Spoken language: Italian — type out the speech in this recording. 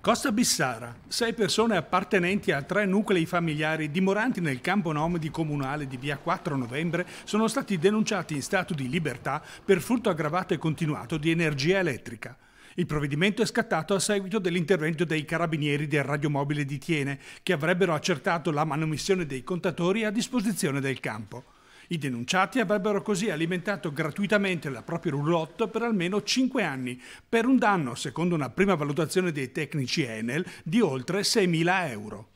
Costa Bissara, sei persone appartenenti a tre nuclei familiari dimoranti nel campo nomadi comunale di via 4 novembre sono stati denunciati in stato di libertà per furto aggravato e continuato di energia elettrica. Il provvedimento è scattato a seguito dell'intervento dei carabinieri del radiomobile di Tiene, che avrebbero accertato la manomissione dei contatori a disposizione del campo. I denunciati avrebbero così alimentato gratuitamente la propria roulotte per almeno 5 anni, per un danno, secondo una prima valutazione dei tecnici Enel, di oltre 6.000 euro.